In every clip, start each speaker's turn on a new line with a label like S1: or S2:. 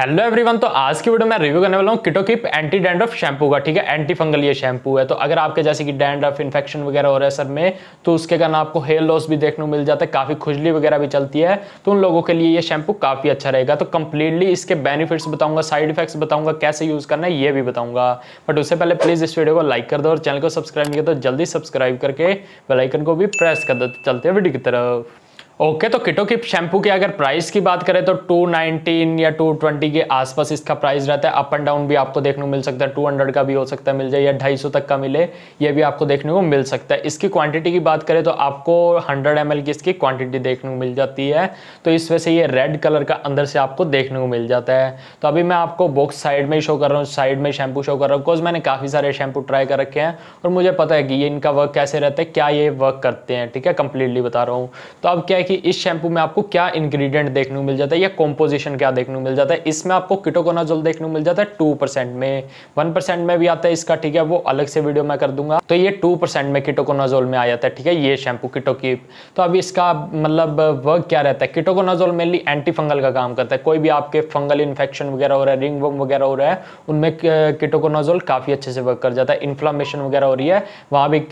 S1: hello everyone तो आज की वीडियो में रिव्यू करने वाला हूँ किटोकिप एंटी डैंड्रफ शैम्पू का ठीक है एंटी फंगल ये शैम्पू है तो अगर आपके जैसे कि डैंड्रफ इन्फेक्शन वगैरह हो रहा है सर में तो उसके कारण आपको हेयर लॉस भी देखने को मिल जाता है काफ़ी खुजली वगैरह भी चलती है तो उन लोगों के लिए ये शैम्पू काफ़ी अच्छा रहेगा तो कंप्लीटली इसके बेनिफिट्स बताऊंगा साइड इफेक्ट्स बताऊंगा कैसे यूज़ करना है ये भी बताऊंगा बट उससे पहले प्लीज़ इस वीडियो को लाइक कर दो और चैनल को सब्सक्राइब नहीं तो कर दो जल्दी सब्सक्राइब करके बेलाइकन को तो भी प्रेस कर दो चलते हैं वीडियो की तरफ ओके तो किटो की शैम्पू की अगर प्राइस की बात करें तो 219 या 220 के आसपास इसका प्राइस रहता है अप एंड डाउन भी आपको देखने को मिल सकता है 200 का भी हो सकता है मिल जाए या 250 तक का मिले ये भी आपको देखने को मिल सकता है इसकी क्वांटिटी की बात करें तो आपको 100 एम की इसकी क्वांटिटी देखने को मिल जाती है तो इस वजह से ये रेड कलर का अंदर से आपको देखने को मिल जाता है तो अभी मैं आपको बॉक्स साइड में ही शो कर रहा हूँ साइड में शैम्पू शो कर रहा हूँ बिकॉज मैंने काफ़ी सारे शैम्पू ट्राई कर रखे हैं और मुझे पता है कि ये इनका वर्क कैसे रहता है क्या ये वर्क करते हैं ठीक है कंप्लीटली बता रहा हूँ तो अब क्या कि इस शैम्पू में आपको क्या इंग्रेडिएंट देखने को मिल जाता है या कॉम्पोजिशन क्या देखने को मिल जाता है इसमें आपको किटोकोनाजोल देखने को मिल जाता है टू परसेंट में वन परसेंट में भी आता है इसका ठीक है वो अलग से वीडियो मैं कर दूंगा तो ये टू परसेंट में किटोकोनाजोल में आ जाता है ठीक है ये शैम्पू किटोकीप तो अब इसका मतलब वर्क क्या रहता है किटोकोनाजोल मेनली एंटी फंगल का काम करता है कोई भी आपके फंगल इन्फेक्शन वगैरह हो रहा है रिंग वगैरह हो रहा है उनमें किटोकोनाजोल काफ़ी अच्छे से वर्क कर जाता है इन्फ्लामेशन वगैरह हो रही है वहाँ भी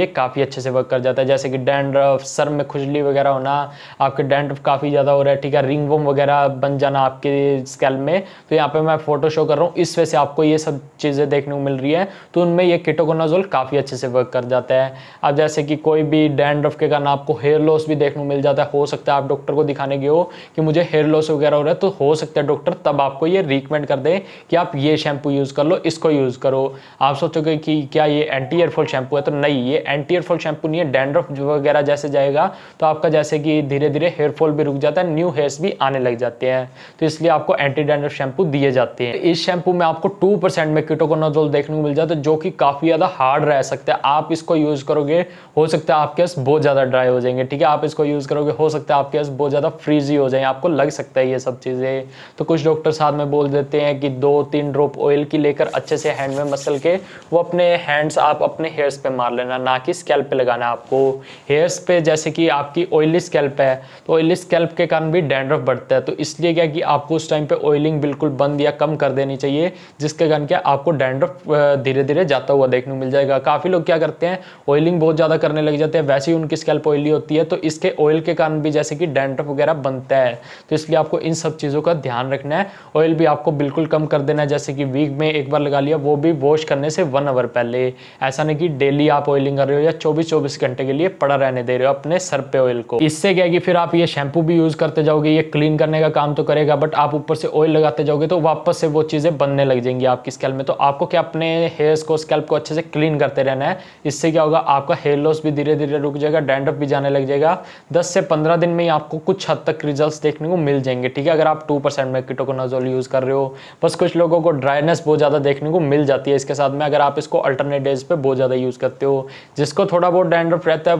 S1: ये काफ़ी अच्छे से वर्क कर जाता है जैसे कि डैंड्रफ सर में खुजली वगैरह होना जाना आपके डेंट काफ़ी ज़्यादा हो रहा है ठीक है रिंग वम वगैरह बन जाना आपके स्कैल में तो यहाँ पे मैं फोटो शो कर रहा हूँ इस वजह से आपको ये सब चीज़ें देखने को मिल रही है तो उनमें ये किटोकोनाजोल काफ़ी अच्छे से वर्क कर जाता है अब जैसे कि कोई भी डैंड्रफ के कारण आपको हेयर लॉस भी देखने को मिल जाता है हो सकता है आप डॉक्टर को दिखाने गए हो कि मुझे हेयर लॉस वगैरह हो रहा है तो हो सकता है डॉक्टर तब आपको ये रिकमेंड कर दे कि आप ये शैम्पू यूज़ कर लो इसको यूज़ करो आप सोचोगे कि क्या ये एंटी एयरफॉल शैम्पू है तो नहीं ये एंटी एयरफॉल शैम्पू नहीं है डैंड्रफ वगैरह जैसे जाएगा तो आपका जैसे कि धीरे धीरे हेयर फॉल भी रुक जाता है न्यू हेयर्स भी आने लग जाते हैं तो इसलिए आपको एंटी डेंडर शैम्पू दिए जाते हैं इस शैम्पू में आपको टू परसेंट में कीटोकोनाजोल देखने को मिल जाता है जो कि काफ़ी ज़्यादा हार्ड रह सकता है आप इसको यूज़ करोगे हो सकता है आपके पास बहुत ज़्यादा ड्राई हो जाएंगे ठीक है आप इसको यूज़ करोगे हो सकता है आपके पास बहुत ज़्यादा फ्रीजी हो जाएंगे आपको लग सकता है ये सब चीज़ें तो कुछ डॉक्टर साथ में बोल देते हैं कि दो तीन ड्रॉप ऑयल की लेकर अच्छे से हैंड में मसल के वो अपने हैंड्स आप अपने हेयर्स पर मार लेना ना कि स्कैल्प पर लगाना आपको हेयर्स पे जैसे कि आपकी ऑयली स्कैल्प स्कैल्प है तो ऑयली स्कैल्प के कारण भी डैंड्रफ बढ़ता है तो इसलिए क्या कि आपको उस टाइम पे ऑयलिंग बिल्कुल बंद या कम कर देनी चाहिए जिसके कारण क्या आपको डैंड्रफ धीरे धीरे जाता हुआ देखने को मिल जाएगा काफ़ी लोग क्या करते हैं ऑयलिंग बहुत ज़्यादा करने लग जाते हैं वैसे ही उनकी स्कैल्प ऑयली होती है तो इसके ऑयल के कारण भी जैसे कि डैंड्रफ वगैरह बनता है तो इसलिए आपको इन सब चीज़ों का ध्यान रखना है ऑयल भी आपको बिल्कुल कम कर देना है जैसे कि वीक में एक बार लगा लिया वो भी वॉश करने से वन आवर पहले ऐसा नहीं कि डेली आप ऑयलिंग कर रहे हो या चौबीस चौबीस घंटे के लिए पड़ा रहने दे रहे हो अपने सर पे ऑयल को इससे કે કે કે ફિર આપ યે શેમ્પૂ ભી યુઝ કરતે જાવગે યે ક્લીન કરને કા કામ તો કરેગા બટ આપ ઉપર સે ઓઈલ લગાતે જાવગે તો વાપસ સે વો ચીજે બનને લગ જંગે આપકી સ્કેલ્પ મે તો આપકો કે apne હેયર્સ કો સ્કેલ્પ કો અચ્છે સે ક્લીન કરતે રહેના હે ઇસસે ક્યા હોગા આપકા હેયર લોસ ભી ધીરે ધીરે રુક જાયગા ડैंडरપ ભી જانے લગ જાયગા 10 સે 15 દિન મેં આપકો કુછ हद તક રિઝલ્ટસ દેખને કો મિલ જાયંગે ઠીક હૈ અગર આપ 2% મેકિટોકોનાઝોલ યુઝ કર રહે હો બસ કુછ લોકો કો ડ્રાયનેસ બહોત જ્યાદા દેખને કો મિલ જાતી હૈ ઇસકે સાથ મે અગર આપ ઇસકો આલ્ટરનેટ ડેઝ પે બહોત જ્યાદા યુઝ કરતે હો જિસકો થોડા બો ડैंडरપ રહેતા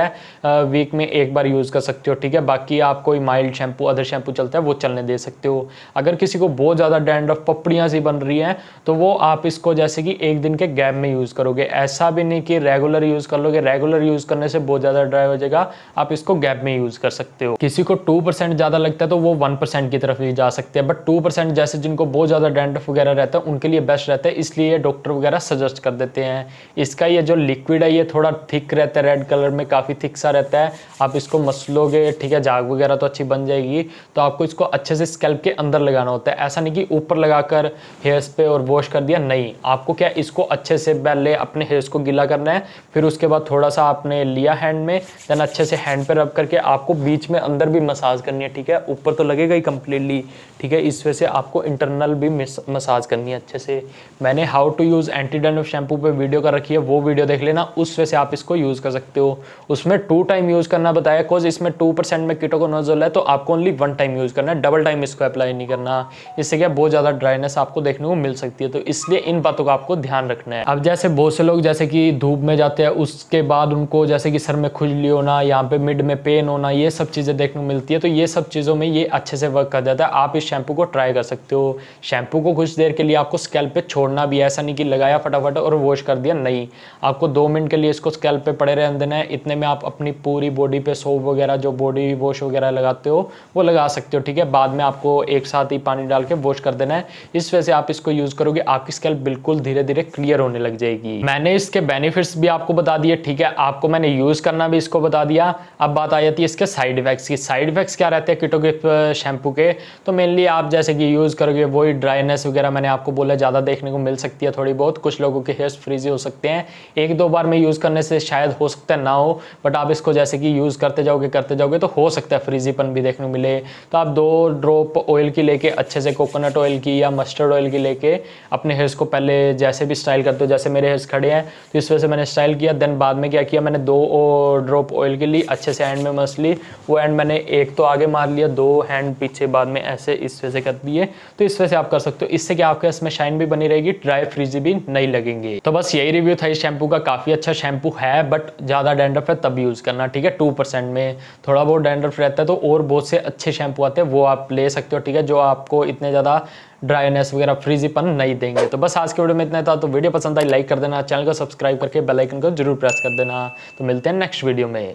S1: હે वीक में एक बार यूज़ कर सकते हो ठीक है बाकी आप कोई माइल्ड शैम्पू अदर शैम्पू चलता है वो चलने दे सकते हो अगर किसी को बहुत ज़्यादा ऑफ पपड़ियाँ सी बन रही हैं तो वो आप इसको जैसे कि एक दिन के गैप में यूज़ करोगे ऐसा भी नहीं कि रेगुलर यूज़ कर लोगे रेगुलर यूज़ करने से बहुत ज़्यादा ड्राई हो जाएगा आप इसको गैप में यूज़ कर सकते हो किसी को टू परसेंट ज़्यादा लगता है तो वो वन परसेंट की तरफ भी जा सकते हैं बट टू परसेंट जैसे जिनको बहुत ज़्यादा डैंड वगैरह रहता है उनके लिए बेस्ट रहता है इसलिए डॉक्टर वगैरह सजेस्ट कर देते हैं इसका ये जो लिक्विड है ये थोड़ा थिक रहता है रेड कलर में काफ़ी थिक थिक सा रहता है आप इसको मसलोगे ठीक है जाग वगैरह तो अच्छी बन जाएगी तो आपको इसको अच्छे से स्कैल्प के अंदर लगाना होता है ऐसा नहीं कि ऊपर लगाकर हेयर्स पे और वॉश कर दिया नहीं आपको क्या इसको अच्छे से पहले अपने हेयर्स को गीला करना है फिर उसके बाद थोड़ा सा आपने लिया हैंड में देन अच्छे से हैंड पर रब करके आपको बीच में अंदर भी मसाज करनी है ठीक है ऊपर तो लगेगा ही कम्प्लीटली ठीक है इस वजह से आपको इंटरनल भी मसाज करनी है अच्छे से मैंने how to use anti dandruff shampoo पर वीडियो कर रखी है वो वीडियो देख लेना उस वजह से आप इसको यूज़ कर सकते हो उसमें टू टाइम यूज करना बताया कोज इसमें टू परसेंट में कीटो को नोजल है तो आपको ओनली वन टाइम यूज करना है डबल टाइम इसको अप्लाई नहीं करना इससे क्या बहुत ज़्यादा ड्राइनेस आपको देखने को मिल सकती है तो इसलिए इन बातों का आपको ध्यान रखना है अब जैसे बहुत से लोग जैसे कि धूप में जाते हैं उसके बाद उनको जैसे कि सर में खुजली होना यहाँ पे मिड में पेन होना ये सब चीज़ें देखने को मिलती है तो ये सब चीज़ों में ये अच्छे से वर्क कर जाता है आप इस शैम्पू को ट्राई कर सकते हो शैम्पू को कुछ देर के लिए आपको स्कैल्प पे छोड़ना भी ऐसा नहीं कि लगाया फटाफट और वॉश कर दिया नहीं आपको दो मिनट के लिए इसको स्कैल्प पे पड़े रहने देना है इतने में आप अपनी पूरी बॉडी पे सोप वगैरह जो बॉडी वॉश वगैरह लगाते हो वो लगा सकते हो ठीक है बाद में आपको एक साथ ही पानी डाल के वॉश कर देना है इस वजह से आप इसको यूज़ करोगे आपकी स्केल बिल्कुल धीरे धीरे क्लियर होने लग जाएगी मैंने इसके बेनिफिट्स भी आपको बता दिए ठीक है आपको मैंने यूज़ करना भी इसको बता दिया अब बात आ जाती है इसके साइड इफेक्ट्स की साइड इफेक्ट्स क्या रहते हैं किटोग्रिप शैम्पू के तो मेनली आप जैसे कि यूज़ करोगे वही ड्राइनेस वगैरह मैंने आपको बोला ज़्यादा देखने को मिल सकती है थोड़ी बहुत कुछ लोगों के हेयर फ्रीज हो सकते हैं एक दो बार में यूज़ करने से शायद हो सकता है ना हो बट आप इसको जैसे कि यूज़ करते जाओगे करते जाओगे तो हो सकता है फ्रीजीपन भी देखने को मिले तो आप दो ड्रॉप ऑयल की लेके अच्छे से कोकोनट ऑयल की या मस्टर्ड ऑयल की लेके अपने हेयर्स को पहले जैसे भी स्टाइल करते हो जैसे मेरे हेयर्स खड़े हैं तो इस वजह से मैंने स्टाइल किया देन बाद में क्या किया मैंने दो ड्रॉप ऑयल की ली अच्छे से हैंड में मस ली वो हैंड मैंने एक तो आगे मार लिया दो हैंड पीछे बाद में ऐसे इस वजह से कर दिए तो इस वजह से आप कर सकते हो इससे क्या आपके इसमें शाइन भी बनी रहेगी ड्राई फ्रीजी भी नहीं लगेंगे तो बस यही रिव्यू था इस शैम्पू का काफ़ी अच्छा शैम्पू है बट ज़्यादा डेंड्रफ है तभी भी यूज़ करना ठीक है टू परसेंट में थोड़ा बहुत डैंड्रफ रहता है तो और बहुत से अच्छे शैम्पू आते हैं वो आप ले सकते हो ठीक है जो आपको इतने ज़्यादा ड्राइनेस वगैरह फ्रीजीपन नहीं देंगे तो बस आज के वीडियो में इतना था तो वीडियो पसंद आई लाइक कर देना चैनल को सब्सक्राइब करके बेलाइकन को जरूर प्रेस कर देना तो मिलते हैं नेक्स्ट वीडियो में